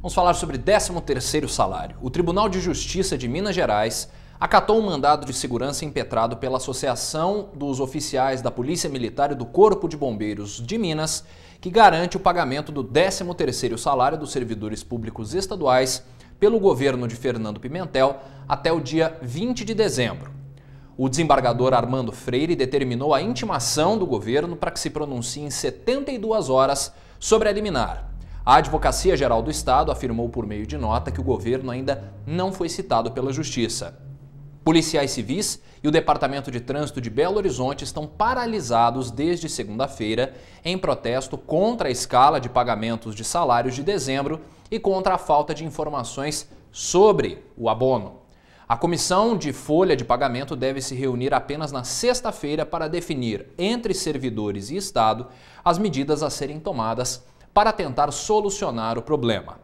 Vamos falar sobre 13º salário. O Tribunal de Justiça de Minas Gerais acatou um mandado de segurança impetrado pela Associação dos Oficiais da Polícia Militar e do Corpo de Bombeiros de Minas, que garante o pagamento do 13º salário dos servidores públicos estaduais pelo governo de Fernando Pimentel até o dia 20 de dezembro. O desembargador Armando Freire determinou a intimação do governo para que se pronuncie em 72 horas sobre a liminar. A Advocacia Geral do Estado afirmou por meio de nota que o governo ainda não foi citado pela Justiça. Policiais civis e o Departamento de Trânsito de Belo Horizonte estão paralisados desde segunda-feira em protesto contra a escala de pagamentos de salários de dezembro e contra a falta de informações sobre o abono. A comissão de folha de pagamento deve se reunir apenas na sexta-feira para definir, entre servidores e Estado, as medidas a serem tomadas para tentar solucionar o problema.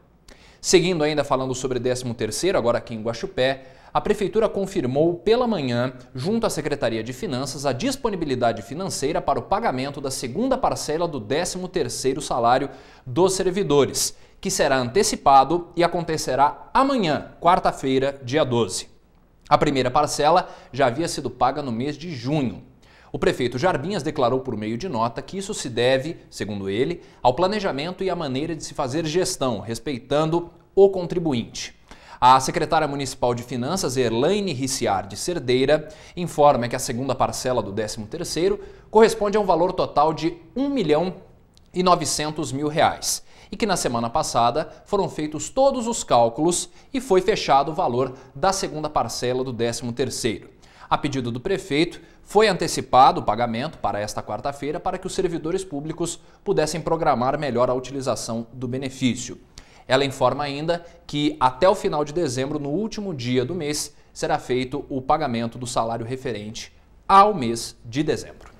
Seguindo ainda falando sobre 13º, agora aqui em Guaxupé, a prefeitura confirmou pela manhã, junto à Secretaria de Finanças, a disponibilidade financeira para o pagamento da segunda parcela do 13º salário dos servidores, que será antecipado e acontecerá amanhã, quarta-feira, dia 12. A primeira parcela já havia sido paga no mês de junho. O prefeito Jarbinhas declarou por meio de nota que isso se deve, segundo ele, ao planejamento e à maneira de se fazer gestão, respeitando o contribuinte. A secretária municipal de Finanças, Riciar Ricciardi Cerdeira, informa que a segunda parcela do 13º corresponde a um valor total de R$ 1 milhão e 900 mil reais e que na semana passada foram feitos todos os cálculos e foi fechado o valor da segunda parcela do 13º. A pedido do prefeito, foi antecipado o pagamento para esta quarta-feira para que os servidores públicos pudessem programar melhor a utilização do benefício. Ela informa ainda que até o final de dezembro, no último dia do mês, será feito o pagamento do salário referente ao mês de dezembro.